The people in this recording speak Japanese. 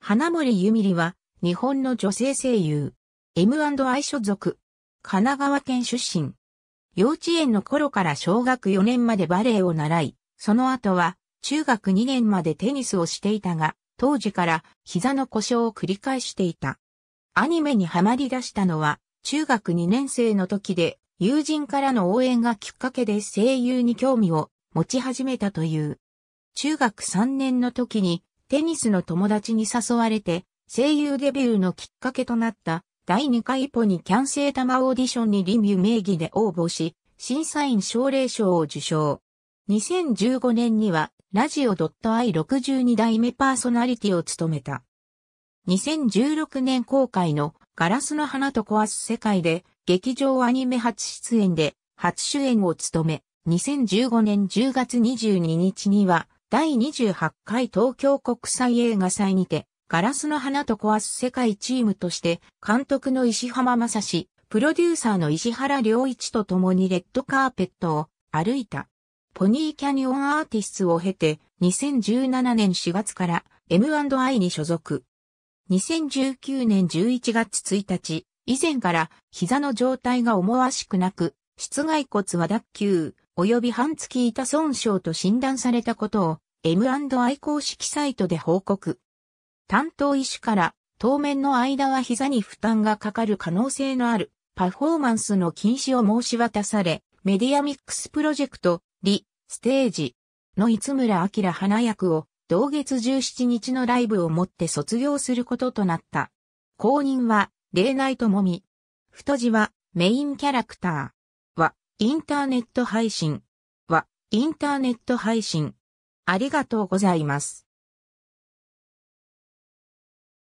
花森ゆみりは、日本の女性声優。M&I 所属。神奈川県出身。幼稚園の頃から小学4年までバレエを習い、その後は中学2年までテニスをしていたが、当時から膝の故障を繰り返していた。アニメにはまり出したのは中学2年生の時で、友人からの応援がきっかけで声優に興味を持ち始めたという。中学3年の時にテニスの友達に誘われて、声優デビューのきっかけとなった第2回ポニキャンセー玉オーディションにリミュ名義で応募し、審査員奨励賞を受賞。2015年には、ラジオ .i62 代目パーソナリティを務めた。2016年公開のガラスの花と壊す世界で劇場アニメ初出演で初主演を務め、2015年10月22日には第28回東京国際映画祭にて、ガラスの花と壊す世界チームとして、監督の石浜正史、プロデューサーの石原良一と共にレッドカーペットを歩いた。ポニーキャニオンアーティストを経て、2017年4月から M&I に所属。2019年11月1日、以前から膝の状態が思わしくなく、室外骨は脱臼、及び半月板損傷と診断されたことを M&I 公式サイトで報告。担当医師から当面の間は膝に負担がかかる可能性のあるパフォーマンスの禁止を申し渡され、メディアミックスプロジェクト、リ、ステージの五村明花役を同月17日のライブをもって卒業することとなった。後任は、例内もみ。太字は、メインキャラクター。は、インターネット配信。は、インターネット配信。ありがとうございます。